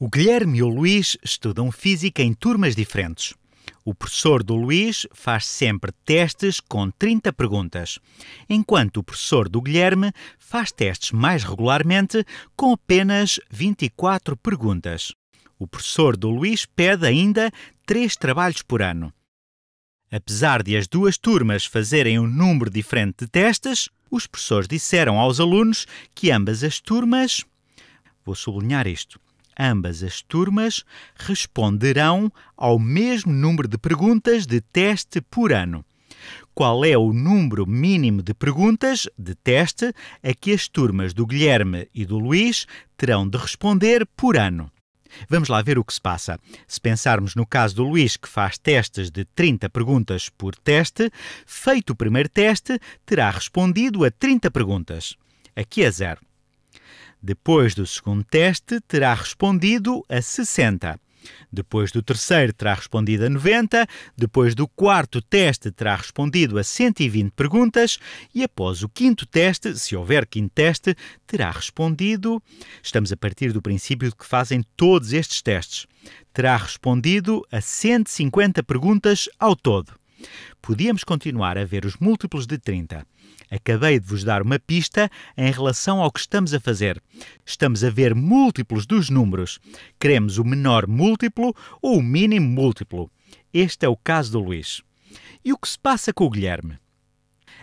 O Guilherme e o Luís estudam física em turmas diferentes. O professor do Luís faz sempre testes com 30 perguntas, enquanto o professor do Guilherme faz testes mais regularmente com apenas 24 perguntas. O professor do Luís pede ainda 3 trabalhos por ano. Apesar de as duas turmas fazerem um número diferente de testes, os professores disseram aos alunos que ambas as turmas. Vou sublinhar isto Ambas as turmas responderão ao mesmo número de perguntas de teste por ano. Qual é o número mínimo de perguntas de teste a que as turmas do Guilherme e do Luís terão de responder por ano? Vamos lá ver o que se passa. Se pensarmos no caso do Luís, que faz testes de 30 perguntas por teste, feito o primeiro teste, terá respondido a 30 perguntas. Aqui é zero. Depois do segundo teste, terá respondido a 60. Depois do terceiro, terá respondido a 90. Depois do quarto teste, terá respondido a 120 perguntas. E após o quinto teste, se houver quinto teste, terá respondido. Estamos a partir do princípio de que fazem todos estes testes. Terá respondido a 150 perguntas ao todo. Podíamos continuar a ver os múltiplos de 30. Acabei de vos dar uma pista em relação ao que estamos a fazer. Estamos a ver múltiplos dos números. Queremos o menor múltiplo ou o mínimo múltiplo. Este é o caso do Luís. E o que se passa com o Guilherme?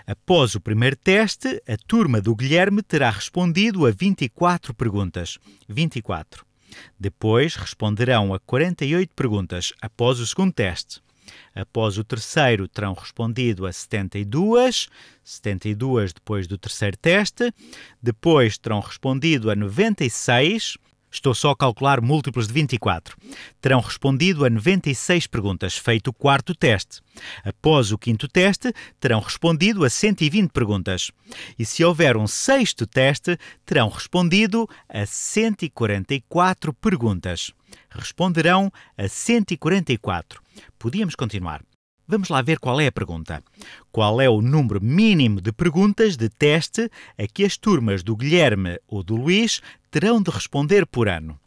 Após o primeiro teste, a turma do Guilherme terá respondido a 24 perguntas. 24. Depois responderão a 48 perguntas após o segundo teste. Após o terceiro, terão respondido a 72, 72 depois do terceiro teste. Depois terão respondido a 96, Estou só a calcular múltiplos de 24. Terão respondido a 96 perguntas, feito o quarto teste. Após o quinto teste, terão respondido a 120 perguntas. E se houver um sexto teste, terão respondido a 144 perguntas. Responderão a 144. Podíamos continuar. Vamos lá ver qual é a pergunta. Qual é o número mínimo de perguntas de teste a que as turmas do Guilherme ou do Luís terão de responder por ano.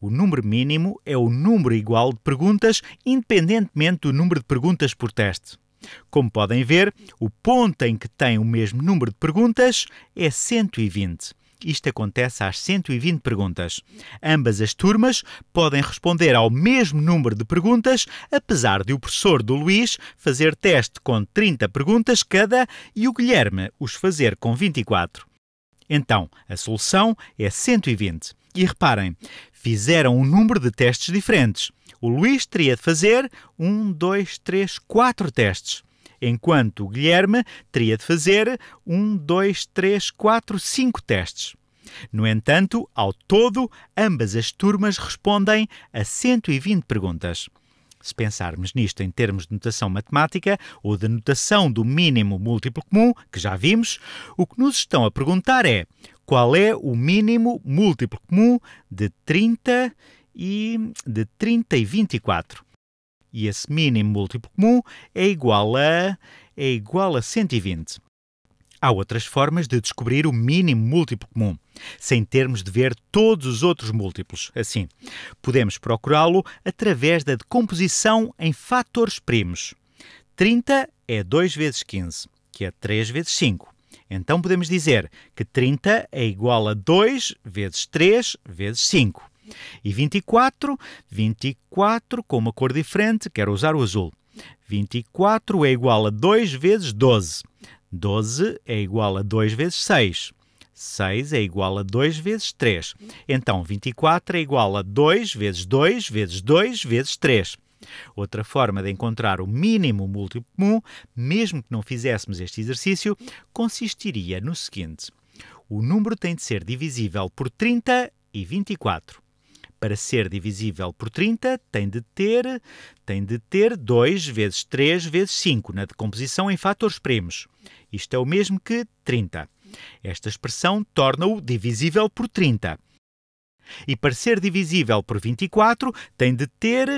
O número mínimo é o número igual de perguntas, independentemente do número de perguntas por teste. Como podem ver, o ponto em que tem o mesmo número de perguntas é 120. Isto acontece às 120 perguntas. Ambas as turmas podem responder ao mesmo número de perguntas, apesar de o professor do Luís fazer teste com 30 perguntas cada e o Guilherme os fazer com 24. Então, a solução é 120. E reparem, fizeram um número de testes diferentes. O Luís teria de fazer 1, 2, 3, 4 testes, enquanto o Guilherme teria de fazer 1, 2, 3, 4, 5 testes. No entanto, ao todo, ambas as turmas respondem a 120 perguntas. Se pensarmos nisto em termos de notação matemática ou de notação do mínimo múltiplo comum, que já vimos, o que nos estão a perguntar é qual é o mínimo múltiplo comum de 30 e de 30 e 24. E esse mínimo múltiplo comum é igual a é igual a 120. Há outras formas de descobrir o mínimo múltiplo comum, sem termos de ver todos os outros múltiplos. Assim, podemos procurá-lo através da decomposição em fatores primos. 30 é 2 vezes 15, que é 3 vezes 5. Então podemos dizer que 30 é igual a 2 vezes 3 vezes 5. E 24, 24 com uma cor diferente, quero usar o azul. 24 é igual a 2 vezes 12. 12 é igual a 2 vezes 6. 6 é igual a 2 vezes 3. Então, 24 é igual a 2 vezes 2 vezes 2 vezes 3. Outra forma de encontrar o mínimo múltiplo comum, mesmo que não fizéssemos este exercício, consistiria no seguinte: o número tem de ser divisível por 30 e 24. Para ser divisível por 30, tem de ter, tem de ter 2 vezes 3 vezes 5 na decomposição em fatores primos. Isto é o mesmo que 30. Esta expressão torna-o divisível por 30. E para ser divisível por 24, tem de ter,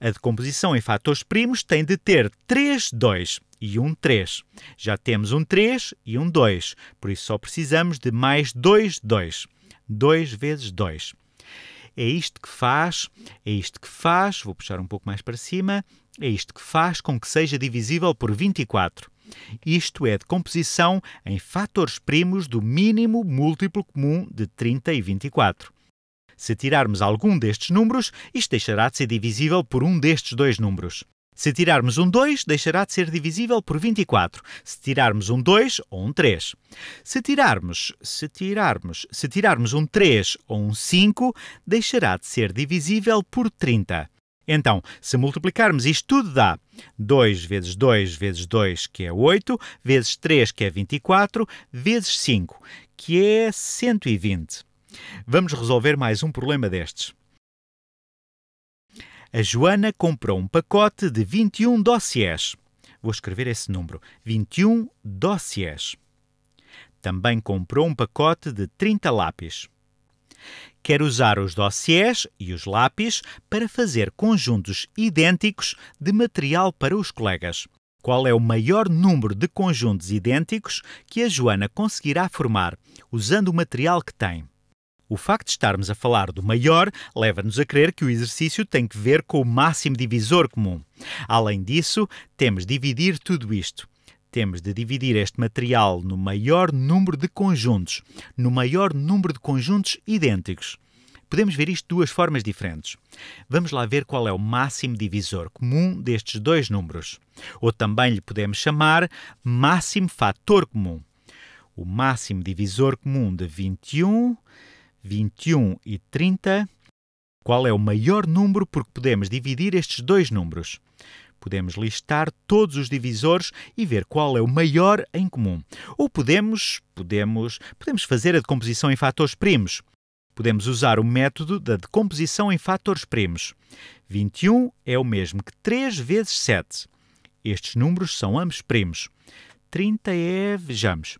a decomposição em fatores primos tem de ter 3 2 e um 3. Já temos um 3 e um 2, por isso só precisamos de mais 2 2. 2 vezes 2. É isto que faz, é isto que faz, vou puxar um pouco mais para cima, é isto que faz com que seja divisível por 24. Isto é de composição em fatores primos do mínimo múltiplo comum de 30 e 24. Se tirarmos algum destes números, isto deixará de ser divisível por um destes dois números. Se tirarmos um 2, deixará de ser divisível por 24. Se tirarmos um 2 ou um 3. Se tirarmos, se tirarmos, se tirarmos um 3 ou um 5, deixará de ser divisível por 30. Então, se multiplicarmos isto tudo dá 2 vezes 2 vezes 2, que é 8, vezes 3, que é 24, vezes 5, que é 120. Vamos resolver mais um problema destes. A Joana comprou um pacote de 21 dossiês. Vou escrever esse número: 21 dossiês. Também comprou um pacote de 30 lápis. Quer usar os dossiers e os lápis para fazer conjuntos idênticos de material para os colegas. Qual é o maior número de conjuntos idênticos que a Joana conseguirá formar, usando o material que tem? O facto de estarmos a falar do maior leva-nos a crer que o exercício tem que ver com o máximo divisor comum. Além disso, temos de dividir tudo isto temos de dividir este material no maior número de conjuntos, no maior número de conjuntos idênticos. Podemos ver isto de duas formas diferentes. Vamos lá ver qual é o máximo divisor comum destes dois números, ou também lhe podemos chamar máximo fator comum. O máximo divisor comum de 21, 21 e 30. Qual é o maior número por que podemos dividir estes dois números? Podemos listar todos os divisores e ver qual é o maior em comum. Ou podemos, podemos, podemos fazer a decomposição em fatores primos. Podemos usar o método da decomposição em fatores primos. 21 é o mesmo que 3 vezes 7. Estes números são ambos primos. 30 é, vejamos,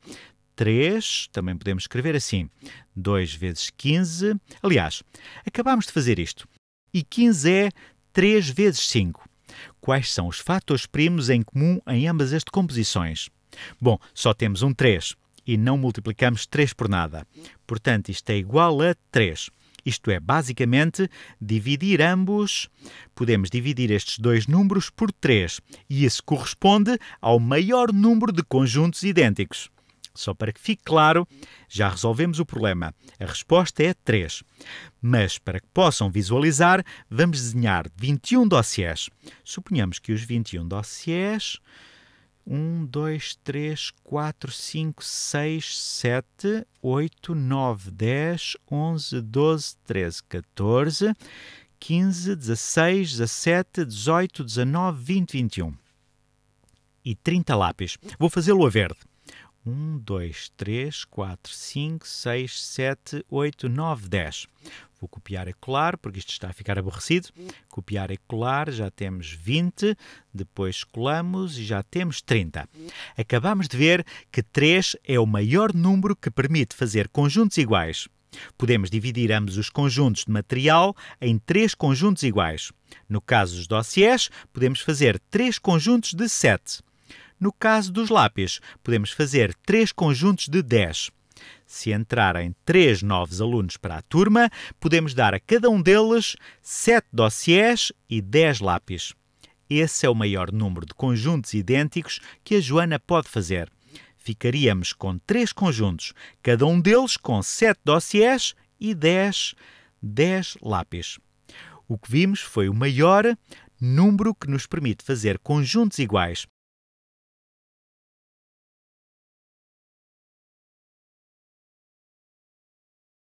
3, também podemos escrever assim, 2 vezes 15. Aliás, acabamos de fazer isto. E 15 é 3 vezes 5. Quais são os fatores primos em comum em ambas as decomposições? Bom, só temos um 3 e não multiplicamos 3 por nada. Portanto, isto é igual a 3. Isto é, basicamente, dividir ambos. Podemos dividir estes dois números por 3 e isso corresponde ao maior número de conjuntos idênticos. Só para que fique claro, já resolvemos o problema. A resposta é 3. Mas para que possam visualizar, vamos desenhar 21 dossiês. Suponhamos que os 21 dossiês... 1, 2, 3, 4, 5, 6, 7, 8, 9, 10, 11, 12, 13, 14, 15, 16, 17, 18, 19, 20, 21. E 30 lápis. Vou fazê-lo a verde. 1, 2, 3, 4, 5, 6, 7, 8, 9, 10. Vou copiar e colar, porque isto está a ficar aborrecido. Copiar e colar, já temos 20, depois colamos e já temos 30. Acabamos de ver que 3 é o maior número que permite fazer conjuntos iguais. Podemos dividir ambos os conjuntos de material em três conjuntos iguais. No caso dos dossiês, podemos fazer três conjuntos de 7. No caso dos lápis, podemos fazer três conjuntos de 10. Se entrarem três novos alunos para a turma, podemos dar a cada um deles sete dossiês e 10 lápis. Esse é o maior número de conjuntos idênticos que a Joana pode fazer. Ficaríamos com três conjuntos, cada um deles com sete dossiês e 10, 10 lápis. O que vimos foi o maior número que nos permite fazer conjuntos iguais.